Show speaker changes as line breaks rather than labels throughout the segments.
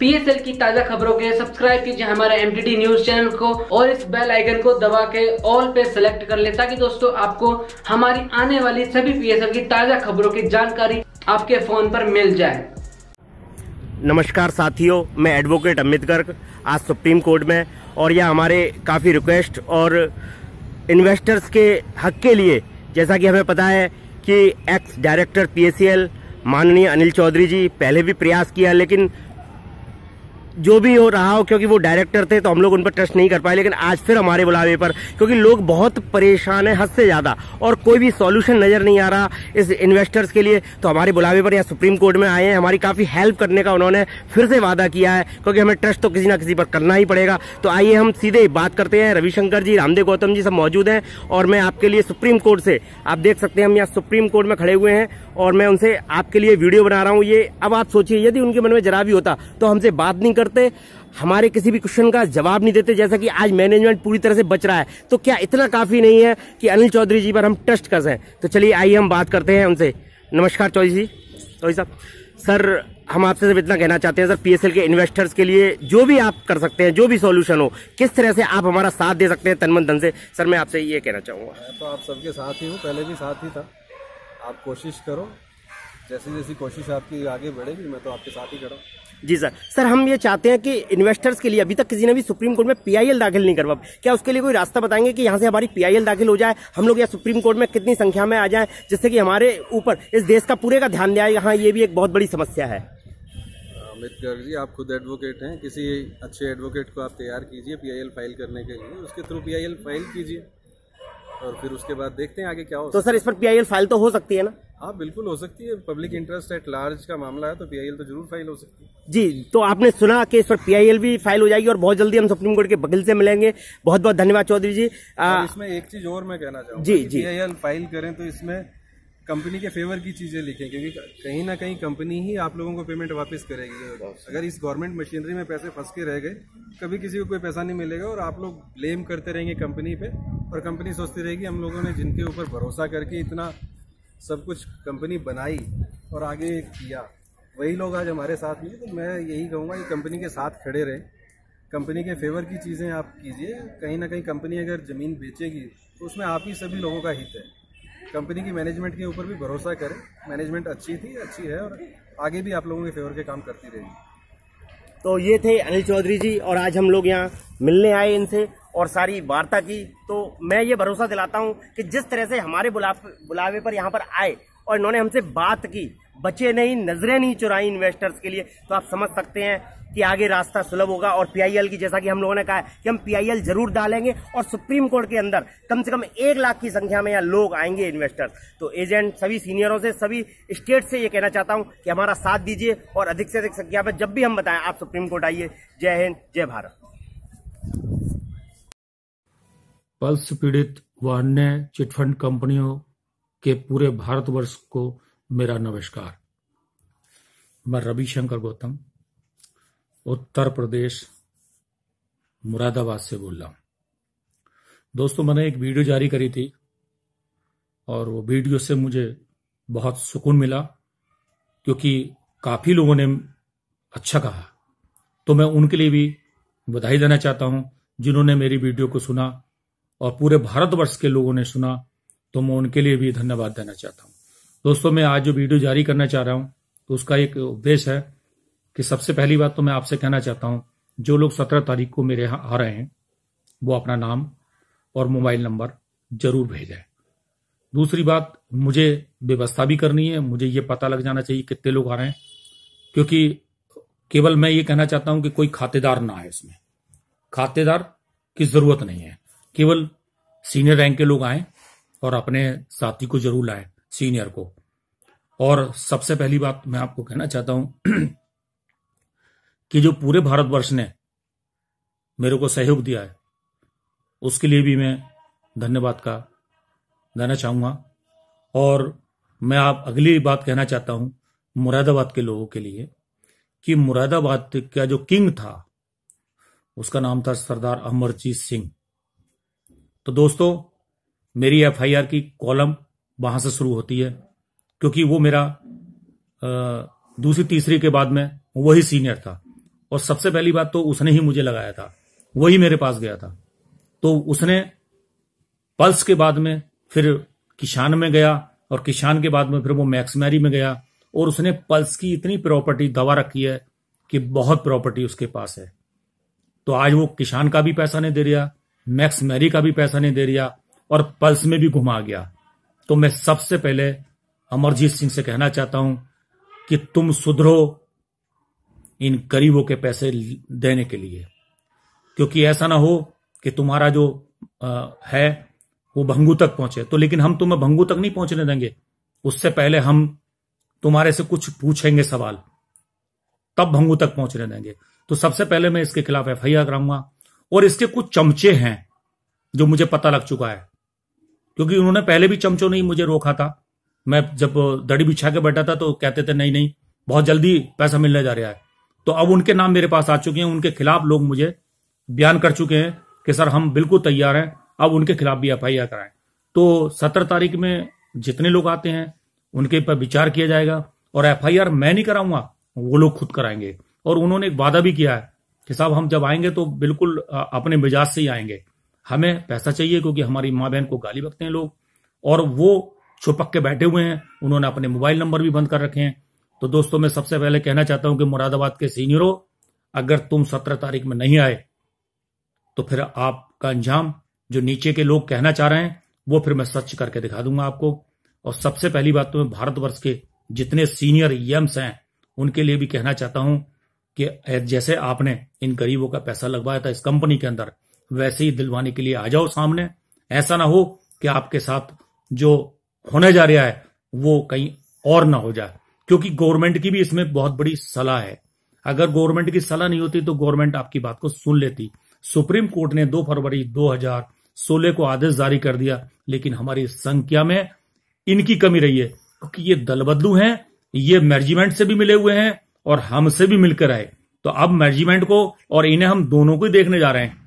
PSL की ताजा खबरों के सब्सक्राइब कीजिए हमारे एम न्यूज चैनल को और इस बेल आइकन को दबा के ऑल पे सेलेक्ट कर ले ताकि दोस्तों आपको हमारी आने वाली सभी पीएसएल की ताजा खबरों की जानकारी आपके फोन पर मिल जाए नमस्कार साथियों मैं एडवोकेट अमित गर्ग आज सुप्रीम कोर्ट में और यह हमारे काफ़ी रिक्वेस्ट और इन्वेस्टर्स के हक के लिए जैसा कि हमें पता है कि एक्स डायरेक्टर पीएसएल माननीय अनिल चौधरी जी पहले भी प्रयास किया लेकिन जो भी हो रहा हो क्योंकि वो डायरेक्टर थे तो हम लोग उन पर ट्रस्ट नहीं कर पाए लेकिन आज फिर हमारे बुलावे पर क्योंकि लोग बहुत परेशान है हद से ज़्यादा और कोई भी सॉल्यूशन नज़र नहीं आ रहा इस इन्वेस्टर्स के लिए तो हमारे बुलावे पर यहाँ सुप्रीम कोर्ट में आए हैं हमारी काफ़ी हेल्प करने का उन्होंने फिर से वादा किया है क्योंकि हमें ट्रस्ट तो किसी ना किसी पर करना ही पड़ेगा तो आइए हम सीधे बात करते हैं रविशंकर जी रामदेव गौतम जी सब मौजूद है और मैं आपके लिए सुप्रीम कोर्ट से आप देख सकते हैं हम यहाँ सुप्रीम कोर्ट में खड़े हुए हैं और मैं उनसे आपके लिए वीडियो बना रहा हूँ ये अब आप सोचिए यदि उनके मन में जरा भी होता तो हमसे बात नहीं कर करते हमारे किसी भी क्वेश्चन का जवाब नहीं देते जैसा कि आज मैनेजमेंट पूरी तरह से बच रहा है तो क्या इतना काफी नहीं है कि अनिल चौधरी जी पर हम ट्रस्ट कर सकें तो चलिए आइए हम बात करते हैं उनसे नमस्कार चौधरी जी चौधरी साहब सर हम आपसे सिर्फ इतना कहना चाहते हैं सर पीएसएल के इन्वेस्टर्स के लिए जो भी आप कर सकते हैं जो भी सॉल्यूशन हो किस तरह से आप हमारा साथ दे सकते हैं तनमन धन से सर मैं आपसे ये कहना चाहूँगा
मैं तो आप सबके साथ ही हूँ पहले भी साथ ही था आप कोशिश करो जैसी जैसी कोशिश आपकी आगे बढ़ेगी मैं तो आपके साथ ही खड़ा
जी सर सर हम ये चाहते हैं कि इन्वेस्टर्स के लिए अभी तक किसी ने भी सुप्रीम कोर्ट में पीआईएल दाखिल नहीं करवा क्या उसके लिए कोई रास्ता बताएंगे कि यहाँ से हमारी पीआईएल दाखिल हो जाए हम लोग यहाँ सुप्रीम कोर्ट में कितनी संख्या में आ जाए जिससे कि हमारे ऊपर इस देश का पूरे का ध्यान दिया यहाँ ये भी एक बहुत बड़ी समस्या है
अमित गर्ग जी आप खुद एडवोकेट हैं किसी अच्छे एडवोकेट को आप तैयार कीजिए पीआईएल फाइल करने के लिए उसके थ्रू पीआईएल फाइल कीजिए और फिर उसके बाद देखते हैं आगे क्या हो तो सर इस पर
पीआईएल फाइल तो हो सकती
है ना हाँ बिल्कुल हो सकती है पब्लिक इंटरेस्ट एट लार्ज का मामला है तो पीआईएल तो जरूर फाइल हो सकती है
जी तो आपने सुना कि इस पर पीआईएल भी फाइल हो जाएगी और बहुत जल्दी हम सुप्रीम कोर्ट के बगल से मिलेंगे बहुत बहुत धन्यवाद चौधरी जी आ, इसमें एक चीज और मैं कहना चाहूँगा जी जी पी
फाइल करें तो इसमें कंपनी के फेवर की चीज़ें लिखें क्योंकि कहीं ना कहीं कंपनी ही आप लोगों को पेमेंट वापस करेगी अगर इस गवर्नमेंट मशीनरी में पैसे फंस के रह गए कभी किसी को कोई पैसा नहीं मिलेगा और आप लोग ब्लेम करते रहेंगे कंपनी पे और कंपनी सोचती रहेगी हम लोगों ने जिनके ऊपर भरोसा करके इतना सब कुछ कंपनी बनाई और आगे किया वही लोग आज हमारे साथ में तो मैं यही कहूँगा कि कंपनी के साथ खड़े रहें कंपनी के फेवर की चीज़ें आप कीजिए कहीं ना कहीं कंपनी अगर ज़मीन बेचेगी तो उसमें आप ही सभी लोगों का हित है कंपनी की मैनेजमेंट के ऊपर भी भरोसा करें मैनेजमेंट अच्छी थी अच्छी है और आगे भी आप लोगों के फेवर के काम करती रहेगी
तो ये थे अनिल चौधरी जी और आज हम लोग यहाँ मिलने आए इनसे और सारी वार्ता की तो मैं ये भरोसा दिलाता हूँ कि जिस तरह से हमारे बुलावे पर यहाँ पर आए और इन्होंने हमसे बात की बचे नहीं नजरें नहीं चुराई इन्वेस्टर्स के लिए तो आप समझ सकते हैं कि आगे रास्ता सुलभ होगा और पीआईएल की जैसा कि हम लोगों ने कहा है कि हम पीआईएल जरूर डालेंगे और सुप्रीम कोर्ट के अंदर कम से कम एक लाख की संख्या में यहाँ लोग आएंगे इन्वेस्टर्स तो एजेंट सभी सीनियरों से सभी स्टेट से ये कहना चाहता हूँ कि हमारा साथ दीजिए और अधिक से अधिक संख्या में जब भी हम बताएं आप सुप्रीम कोर्ट आइए जय हिंद जय भारत
पल्स पीड़ित व अन्य चिटफंड कंपनियों के पूरे भारतवर्ष को मेरा नमस्कार मैं रविशंकर गौतम उत्तर प्रदेश मुरादाबाद से बोल रहा हूं दोस्तों मैंने एक वीडियो जारी करी थी और वो वीडियो से मुझे बहुत सुकून मिला क्योंकि काफ़ी लोगों ने अच्छा कहा तो मैं उनके लिए भी बधाई देना चाहता हूं जिन्होंने मेरी वीडियो को सुना और पूरे भारतवर्ष के लोगों ने सुना तो मैं उनके लिए भी धन्यवाद देना चाहता हूँ दोस्तों मैं आज जो वीडियो जारी करना चाह रहा हूँ तो उसका एक उद्देश्य है कि सबसे पहली बात तो मैं आपसे कहना चाहता हूँ जो लोग सत्रह तारीख को मेरे यहाँ आ रहे हैं वो अपना नाम और मोबाइल नंबर जरूर भेजें दूसरी बात मुझे व्यवस्था भी करनी है मुझे ये पता लग जाना चाहिए कितने लोग आ रहे हैं क्योंकि केवल मैं ये कहना चाहता हूं कि कोई खातेदार ना आए इसमें खातेदार की जरूरत नहीं है केवल सीनियर रैंक के लोग आए और अपने साथी को जरूर लाए सीनियर को और सबसे पहली बात मैं आपको कहना चाहता हूं कि जो पूरे भारतवर्ष ने मेरे को सहयोग दिया है उसके लिए भी मैं धन्यवाद का देना चाहूंगा और मैं आप अगली बात कहना चाहता हूं मुरादाबाद के लोगों के लिए कि मुरादाबाद का जो किंग था उसका नाम था सरदार अमरजीत सिंह तो दोस्तों मेरी एफआईआर की कॉलम वहां से शुरू होती है क्योंकि वो मेरा दूसरी तीसरी के बाद में वही सीनियर था और सबसे पहली बात तो उसने ही मुझे लगाया था वही मेरे पास गया था तो उसने पल्स के बाद में फिर किसान में गया और किसान के बाद में फिर वो मैक्समैरी में गया और उसने पल्स की इतनी प्रॉपर्टी दवा रखी है कि बहुत प्रॉपर्टी उसके पास है तो आज वो किसान का भी पैसा नहीं दे रहा मैक्स मैरी का भी पैसा नहीं दे रहा और पल्स में भी घुमा गया तो मैं सबसे पहले अमरजीत सिंह से कहना चाहता हूं कि तुम सुधरो इन गरीबों के पैसे देने के लिए क्योंकि ऐसा ना हो कि तुम्हारा जो आ, है वो भंगू तक पहुंचे तो लेकिन हम तुम्हें भंगू तक नहीं पहुंचने देंगे उससे पहले हम तुम्हारे से कुछ पूछेंगे सवाल तब भंगू तक पहुंचने देंगे तो सबसे पहले मैं इसके खिलाफ एफ आई कराऊंगा और इसके कुछ चमचे हैं जो मुझे पता लग चुका है क्योंकि उन्होंने पहले भी चमचों ने मुझे रोका था मैं जब दड़ी बिछा के बैठा था तो कहते थे नहीं नहीं बहुत जल्दी पैसा मिलने जा रहा है तो अब उनके नाम मेरे पास आ चुके हैं उनके खिलाफ लोग मुझे बयान कर चुके हैं कि सर हम बिल्कुल तैयार हैं अब उनके खिलाफ भी एफ आई आर कराएं तो सत्रह तारीख में जितने लोग आते हैं उनके पर विचार किया जाएगा और एफ आई आर मैं नहीं कराऊंगा वो लोग खुद कराएंगे और उन्होंने एक वादा भी किया है कि साहब हम जब आएंगे तो बिल्कुल अपने मिजाज से ही आएंगे हमें पैसा चाहिए क्योंकि हमारी माँ बहन को गाली बकते हैं लोग और वो छुपक के बैठे हुए हैं उन्होंने अपने मोबाइल नंबर भी बंद कर रखे हैं तो दोस्तों मैं सबसे पहले कहना चाहता हूं कि मुरादाबाद के सीनियरों अगर तुम सत्रह तारीख में नहीं आए तो फिर आपका अंजाम जो नीचे के लोग कहना चाह रहे हैं वो फिर मैं सच करके दिखा दूंगा आपको और सबसे पहली बात तो मैं भारतवर्ष के जितने सीनियर यम्स हैं उनके लिए भी कहना चाहता हूं कि जैसे आपने इन गरीबों का पैसा लगवाया था इस कंपनी के अंदर वैसे ही दिलवाने के लिए आ जाओ सामने ऐसा ना हो कि आपके साथ जो होने जा रहा है वो कहीं और ना हो जाए क्योंकि गवर्नमेंट की भी इसमें बहुत बड़ी सलाह है अगर गवर्नमेंट की सलाह नहीं होती तो गवर्नमेंट आपकी बात को सुन लेती सुप्रीम कोर्ट ने 2 फरवरी 2016 को आदेश जारी कर दिया लेकिन हमारी संख्या में इनकी कमी रही है क्योंकि ये दलबदलू हैं ये मैनेजमेंट से भी मिले हुए हैं और हमसे भी मिलकर आए तो अब मैनेजमेंट को और इन्हें हम दोनों को ही देखने जा रहे हैं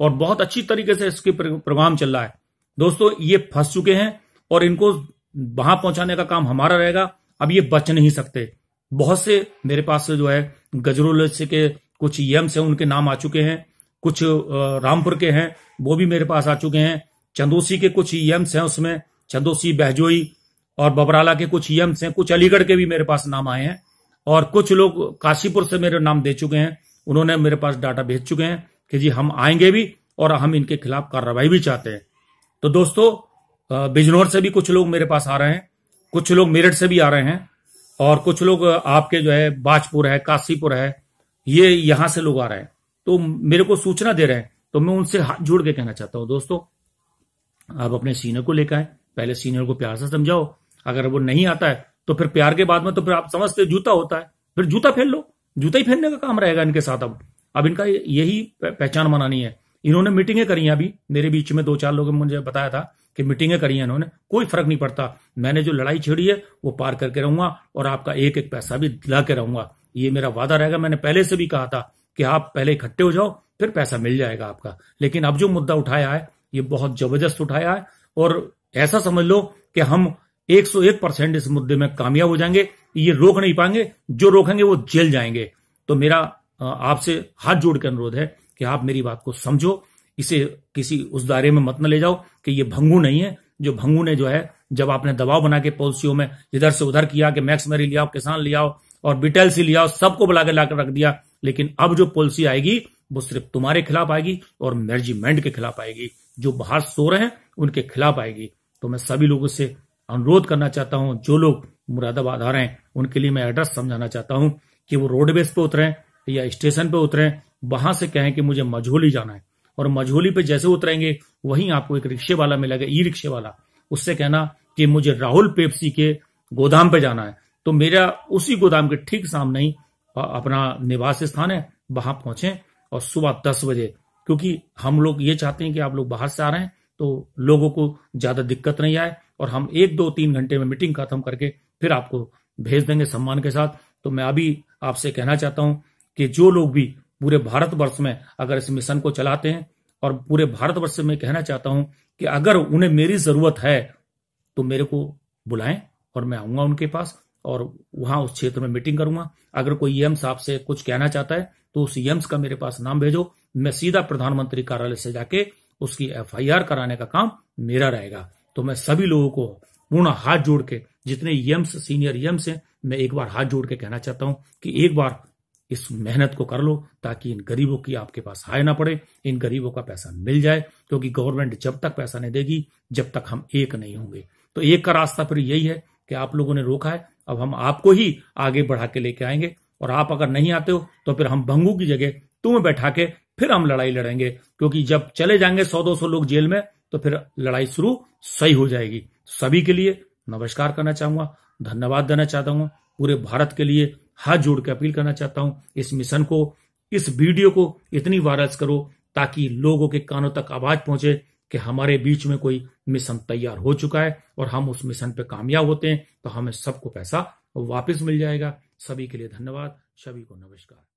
और बहुत अच्छी तरीके से इसके प्रोग्राम चल रहा है दोस्तों ये फंस चुके हैं और इनको वहां पहुंचाने का काम हमारा रहेगा अब ये बच नहीं सकते बहुत से मेरे पास जो है गजरोल के कुछ यम्स हैं उनके नाम आ चुके हैं कुछ रामपुर के हैं वो भी मेरे पास आ चुके हैं चंदोसी के कुछ यम्स हैं उसमें चंदोसी बहजोई और बबराला के कुछ यम्स हैं कुछ अलीगढ़ के भी मेरे पास नाम आए हैं और कुछ लोग काशीपुर से मेरे नाम दे चुके हैं उन्होंने मेरे पास डाटा भेज चुके हैं कि जी हम आएंगे भी और हम इनके खिलाफ कार्रवाई भी चाहते हैं तो दोस्तों बिजनौर से भी कुछ लोग मेरे पास आ रहे हैं कुछ लोग मेरठ से भी आ रहे हैं और कुछ लोग आपके जो है बाजपुर है काशीपुर है ये यहां से लोग आ रहे हैं तो मेरे को सूचना दे रहे हैं तो मैं उनसे हाथ जोड़ के कहना चाहता हूं दोस्तों आप अपने सीनियर को लेकर आए पहले सीनियर को प्यार से समझाओ अगर वो नहीं आता है तो फिर प्यार के बाद में तो फिर आप समझते जूता होता है फिर जूता फेल लो जूता ही फेरने का काम रहेगा इनके साथ अब अब इनका यही पहचान बनानी है इन्होंने मीटिंगें करी हैं अभी मेरे बीच में दो चार लोगों ने मुझे बताया था कि मीटिंगें करी हैं इन्होंने कोई फर्क नहीं पड़ता मैंने जो लड़ाई छेड़ी है वो पार करके रहूंगा और आपका एक एक पैसा भी दिला के रहूंगा ये मेरा वादा रहेगा मैंने पहले से भी कहा था कि आप पहले इकट्ठे हो जाओ फिर पैसा मिल जाएगा आपका लेकिन अब जो मुद्दा उठाया है ये बहुत जबरदस्त उठाया है और ऐसा समझ लो कि हम 101 परसेंट इस मुद्दे में कामयाब हो जाएंगे ये रोक नहीं पाएंगे जो रोकेंगे वो जेल जाएंगे तो मेरा आपसे हाथ जोड़ के अनुरोध है कि आप मेरी बात को समझो इसे किसी उस दायरे में मत न ले जाओ कि ये भंगू नहीं है जो भंगू ने जो है जब आपने दबाव बना के पॉलिसियों में इधर से उधर किया कि मैक्स मेरी लियाओ किसान लियाओ और बिटेल सी लियाओ सबको बुला के लाकर रख दिया लेकिन अब जो पॉलिसी आएगी वो सिर्फ तुम्हारे खिलाफ आएगी और मैनेजमेंट के खिलाफ आएगी जो बाहर सो रहे हैं उनके खिलाफ आएगी तो मैं सभी लोगों से अनुरोध करना चाहता हूं जो लोग मुरादाबाद आ रहे हैं उनके लिए मैं एड्रेस समझाना चाहता हूं कि वो रोडवेज पे उतरे या स्टेशन पे उतरे वहां से कहें कि मुझे मझोली जाना है और मझोली पे जैसे उतरेंगे वहीं आपको एक रिक्शे वाला मिलेगा ई रिक्शे वाला उससे कहना कि मुझे राहुल पेप्सी के गोदाम पे जाना है तो मेरा उसी गोदाम के ठीक सामने ही अपना निवास स्थान है वहां पहुंचे और सुबह दस बजे क्योंकि हम लोग ये चाहते हैं कि आप लोग बाहर से आ रहे हैं तो लोगों को ज्यादा दिक्कत नहीं आए और हम एक दो तीन घंटे में मीटिंग खत्म करके फिर आपको भेज देंगे सम्मान के साथ तो मैं अभी आपसे कहना चाहता हूं कि जो लोग भी पूरे भारतवर्ष में अगर इस मिशन को चलाते हैं और पूरे भारतवर्ष से मैं कहना चाहता हूं कि अगर उन्हें मेरी जरूरत है तो मेरे को बुलाएं और मैं आऊंगा उनके पास और वहां उस क्षेत्र में मीटिंग करूंगा अगर कोई एम्स आपसे कुछ कहना चाहता है तो उस एम्स का मेरे पास नाम भेजो मैं सीधा प्रधानमंत्री कार्यालय से जाके उसकी एफ कराने का काम मेरा रहेगा तो मैं सभी लोगों को पूर्ण हाथ जोड़ के जितने एम्स सीनियर एम्स हैं मैं एक बार हाथ जोड़ के कहना चाहता हूं कि एक बार इस मेहनत को कर लो ताकि इन गरीबों की आपके पास आय ना पड़े इन गरीबों का पैसा मिल जाए क्योंकि गवर्नमेंट जब तक पैसा नहीं देगी जब तक हम एक नहीं होंगे तो एक का रास्ता फिर यही है कि आप लोगों ने रोका है अब हम आपको ही आगे बढ़ा के लेके आएंगे और आप अगर नहीं आते हो तो फिर हम भंगू की जगह तुम्हें बैठा के फिर हम लड़ाई लड़ेंगे क्योंकि जब चले जाएंगे सौ दो सौ लोग जेल में तो फिर लड़ाई शुरू सही हो जाएगी सभी के लिए नमस्कार करना चाहूंगा धन्यवाद देना चाहता हूँ पूरे भारत के लिए हाथ जोड़ के अपील करना चाहता हूं इस मिशन को इस वीडियो को इतनी वायरस करो ताकि लोगों के कानों तक आवाज पहुंचे कि हमारे बीच में कोई मिशन तैयार हो चुका है और हम उस मिशन पे कामयाब होते हैं तो हमें सबको पैसा वापस मिल जाएगा सभी के लिए धन्यवाद सभी को नमस्कार